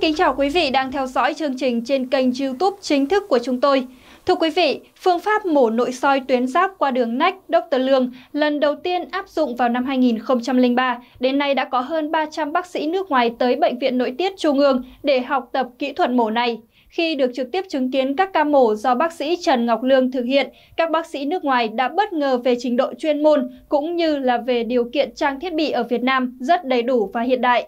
kính chào quý vị đang theo dõi chương trình trên kênh YouTube chính thức của chúng tôi. Thưa quý vị, phương pháp mổ nội soi tuyến giáp qua đường nách Dr. Lương lần đầu tiên áp dụng vào năm 2003. Đến nay đã có hơn 300 bác sĩ nước ngoài tới Bệnh viện Nội tiết Trung ương để học tập kỹ thuật mổ này. Khi được trực tiếp chứng kiến các ca mổ do bác sĩ Trần Ngọc Lương thực hiện, các bác sĩ nước ngoài đã bất ngờ về trình độ chuyên môn cũng như là về điều kiện trang thiết bị ở Việt Nam rất đầy đủ và hiện đại.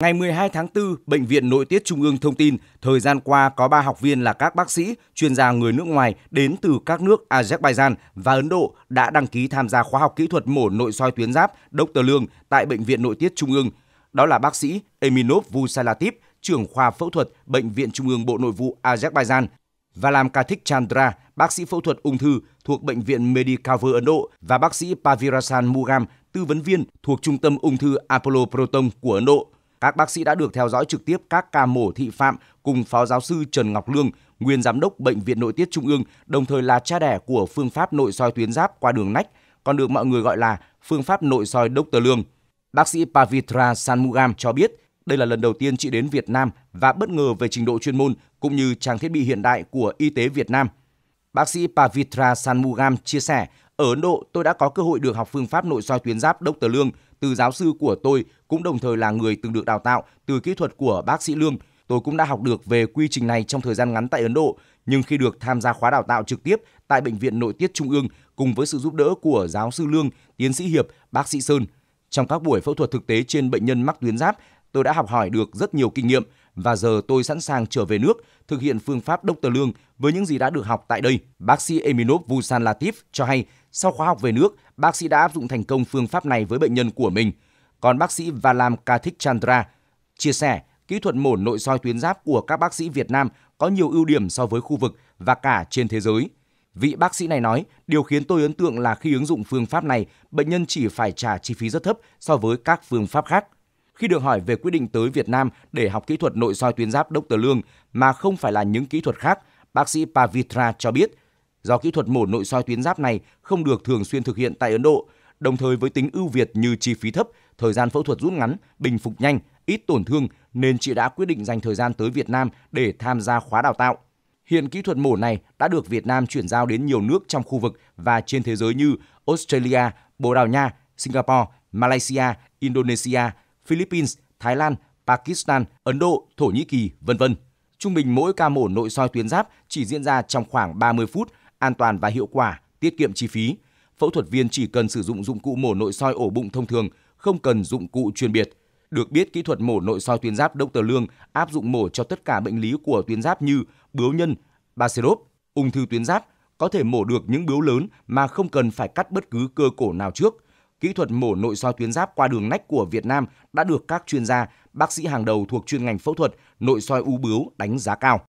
Ngày 12 tháng 4, Bệnh viện Nội tiết Trung ương thông tin, thời gian qua có 3 học viên là các bác sĩ, chuyên gia người nước ngoài đến từ các nước Azerbaijan và Ấn Độ đã đăng ký tham gia khóa học kỹ thuật mổ nội soi tuyến giáp Dr. Lương tại Bệnh viện Nội tiết Trung ương. Đó là bác sĩ Eminov Vusalatip, trưởng khoa phẫu thuật Bệnh viện Trung ương Bộ Nội vụ Azerbaijan và làm Kathik Chandra, bác sĩ phẫu thuật ung thư thuộc Bệnh viện Medicover Ấn Độ và bác sĩ Pavirasan Mugam, tư vấn viên thuộc Trung tâm Ung thư Apollo Proton của Ấn Độ các bác sĩ đã được theo dõi trực tiếp các ca mổ thị phạm cùng Phó giáo sư Trần Ngọc Lương, nguyên giám đốc Bệnh viện Nội tiết Trung ương, đồng thời là cha đẻ của phương pháp nội soi tuyến giáp qua đường nách, còn được mọi người gọi là phương pháp nội soi Dr. Lương. Bác sĩ Pavitra Sanmugam cho biết, đây là lần đầu tiên chị đến Việt Nam và bất ngờ về trình độ chuyên môn cũng như trang thiết bị hiện đại của y tế Việt Nam. Bác sĩ Pavitra Sanmugam chia sẻ, ở Ấn Độ, tôi đã có cơ hội được học phương pháp nội soi tuyến giáp Dr. Lương từ giáo sư của tôi, cũng đồng thời là người từng được đào tạo từ kỹ thuật của bác sĩ Lương. Tôi cũng đã học được về quy trình này trong thời gian ngắn tại Ấn Độ, nhưng khi được tham gia khóa đào tạo trực tiếp tại Bệnh viện Nội tiết Trung ương cùng với sự giúp đỡ của giáo sư Lương, tiến sĩ Hiệp, bác sĩ Sơn, trong các buổi phẫu thuật thực tế trên bệnh nhân mắc tuyến giáp tôi đã học hỏi được rất nhiều kinh nghiệm và giờ tôi sẵn sàng trở về nước thực hiện phương pháp Dr. Lương với những gì đã được học tại đây. Bác sĩ Eminov Vusan Latif cho hay, sau khóa học về nước, bác sĩ đã áp dụng thành công phương pháp này với bệnh nhân của mình. Còn bác sĩ Valam Kathik Chandra chia sẻ, kỹ thuật mổ nội soi tuyến giáp của các bác sĩ Việt Nam có nhiều ưu điểm so với khu vực và cả trên thế giới. Vị bác sĩ này nói, điều khiến tôi ấn tượng là khi ứng dụng phương pháp này, bệnh nhân chỉ phải trả chi phí rất thấp so với các phương pháp khác khi được hỏi về quyết định tới Việt Nam để học kỹ thuật nội soi tuyến giáp Dr. Lương mà không phải là những kỹ thuật khác, bác sĩ Pavitra cho biết do kỹ thuật mổ nội soi tuyến giáp này không được thường xuyên thực hiện tại Ấn Độ, đồng thời với tính ưu việt như chi phí thấp, thời gian phẫu thuật rút ngắn, bình phục nhanh, ít tổn thương nên chị đã quyết định dành thời gian tới Việt Nam để tham gia khóa đào tạo. Hiện kỹ thuật mổ này đã được Việt Nam chuyển giao đến nhiều nước trong khu vực và trên thế giới như Australia, Bồ Đào Nha, Singapore, Malaysia, Indonesia, Philippines, Thái Lan, Pakistan, Ấn Độ, Thổ Nhĩ Kỳ, vân vân. Trung bình mỗi ca mổ nội soi tuyến giáp chỉ diễn ra trong khoảng 30 phút, an toàn và hiệu quả, tiết kiệm chi phí. Phẫu thuật viên chỉ cần sử dụng dụng cụ mổ nội soi ổ bụng thông thường, không cần dụng cụ chuyên biệt. Được biết, kỹ thuật mổ nội soi tuyến giáp Dr. Lương áp dụng mổ cho tất cả bệnh lý của tuyến giáp như bướu nhân, bacillop, ung thư tuyến giáp, có thể mổ được những bướu lớn mà không cần phải cắt bất cứ cơ cổ nào trước – kỹ thuật mổ nội soi tuyến giáp qua đường nách của Việt Nam đã được các chuyên gia, bác sĩ hàng đầu thuộc chuyên ngành phẫu thuật nội soi u bướu đánh giá cao.